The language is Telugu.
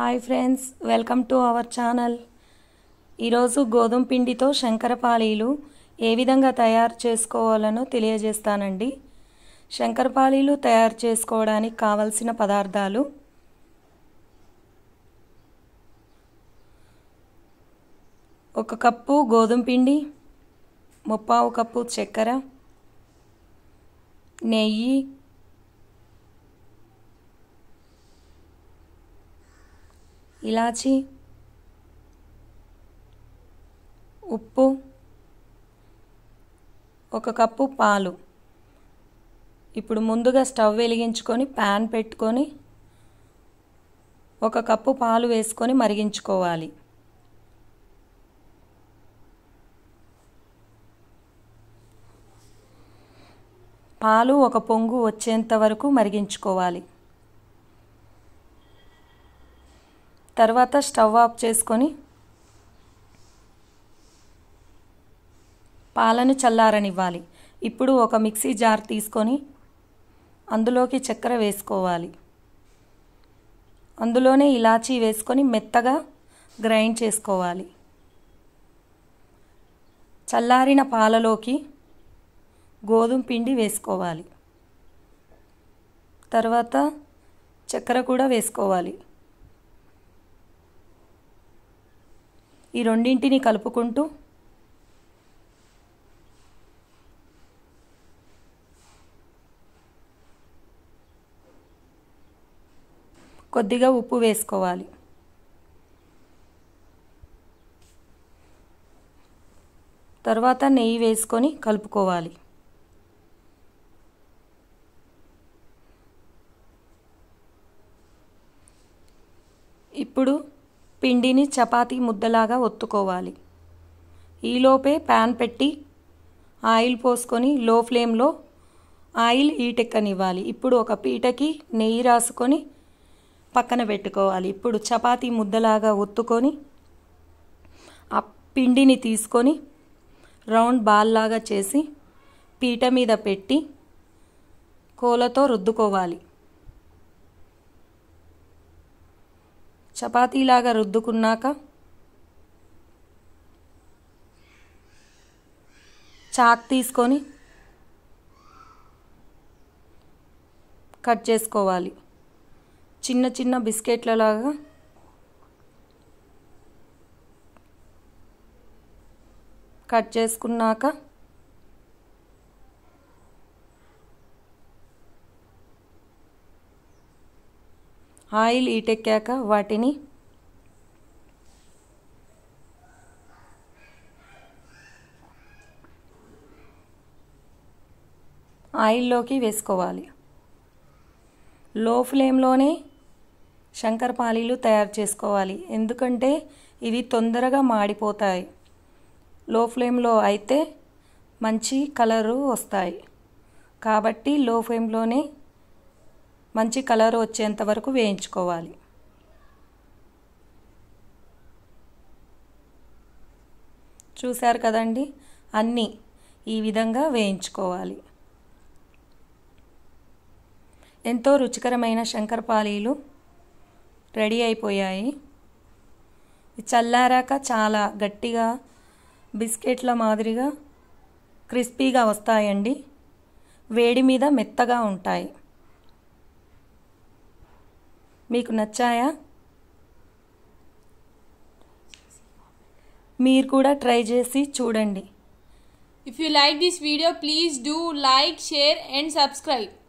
hi friends welcome to our channel ఈరోజు గోధుమ పిండితో శంకరపాళీలు ఏ విధంగా తయారు చేసుకోవాలనో తెలియజేస్తానండి శంకరపాళీలు తయారు చేసుకోవడానికి కావలసిన పదార్థాలు ఒక కప్పు గోధుమ పిండి ముప్పావు కప్పు చక్కెర నెయ్యి ఇలాచి ఉప్పు ఒక కప్పు పాలు ఇప్పుడు ముందుగా స్టవ్ వెలిగించుకొని ప్యాన్ పెట్టుకొని ఒక కప్పు పాలు వేసుకొని మరిగించుకోవాలి పాలు ఒక పొంగు వచ్చేంత వరకు మరిగించుకోవాలి తర్వాత స్టవ్ ఆఫ్ చేసుకొని పాలను చల్లారనివ్వాలి ఇప్పుడు ఒక మిక్సీ జార్ తీసుకొని అందులోకి చక్కెర వేసుకోవాలి అందులోనే ఇలాచీ వేసుకొని మెత్తగా గ్రైండ్ చేసుకోవాలి చల్లారిన పాలలోకి గోధుమ పిండి వేసుకోవాలి తర్వాత చక్కెర కూడా వేసుకోవాలి ఈ రెండింటిని కలుపుకుంటూ కొద్దిగా ఉప్పు వేసుకోవాలి తర్వాత నెయ్యి వేసుకొని కలుపుకోవాలి ఇప్పుడు పిండిని చపాతి ముద్దలాగా ఒత్తుకోవాలి ఈలోపే ప్యాన్ పెట్టి ఆయిల్ పోసుకొని లో ఫ్లేమ్లో ఆయిల్ ఈటెక్కనివ్వాలి ఇప్పుడు ఒక పీటకి నెయ్యి రాసుకొని పక్కన పెట్టుకోవాలి ఇప్పుడు చపాతి ముద్దలాగా ఒత్తుకొని ఆ పిండిని తీసుకొని రౌండ్ బాల్లాగా చేసి పీట మీద పెట్టి కోలతో రుద్దుకోవాలి చపాతీలాగా రుద్దుకున్నాక చాక్ తీసుకొని కట్ చేసుకోవాలి చిన్న చిన్న బిస్కెట్లలాగా కట్ చేసుకున్నాక ఆయిల్ ఈటెక్కాక వాటిని ఆయిల్లోకి వేసుకోవాలి లో ఫ్లేమ్లోనే శంకరపాలీలు తయారు చేసుకోవాలి ఎందుకంటే ఇవి తొందరగా మాడిపోతాయి లో ఫ్లేమ్లో అయితే మంచి కలరు వస్తాయి కాబట్టి లో ఫ్లేమ్లోనే మంచి కలర్ వచ్చేంత వరకు వేయించుకోవాలి చూశారు కదండి అన్నీ ఈ విధంగా వేయించుకోవాలి ఎంతో రుచికరమైన శంకరపాలీలు రెడీ అయిపోయాయి చల్లారాక చాలా గట్టిగా బిస్కెట్ల మాదిరిగా క్రిస్పీగా వస్తాయండి వేడి మీద మెత్తగా ఉంటాయి మీకు నచ్చాయా మీరు కూడా ట్రై చేసి చూడండి if you like this video please do like share and subscribe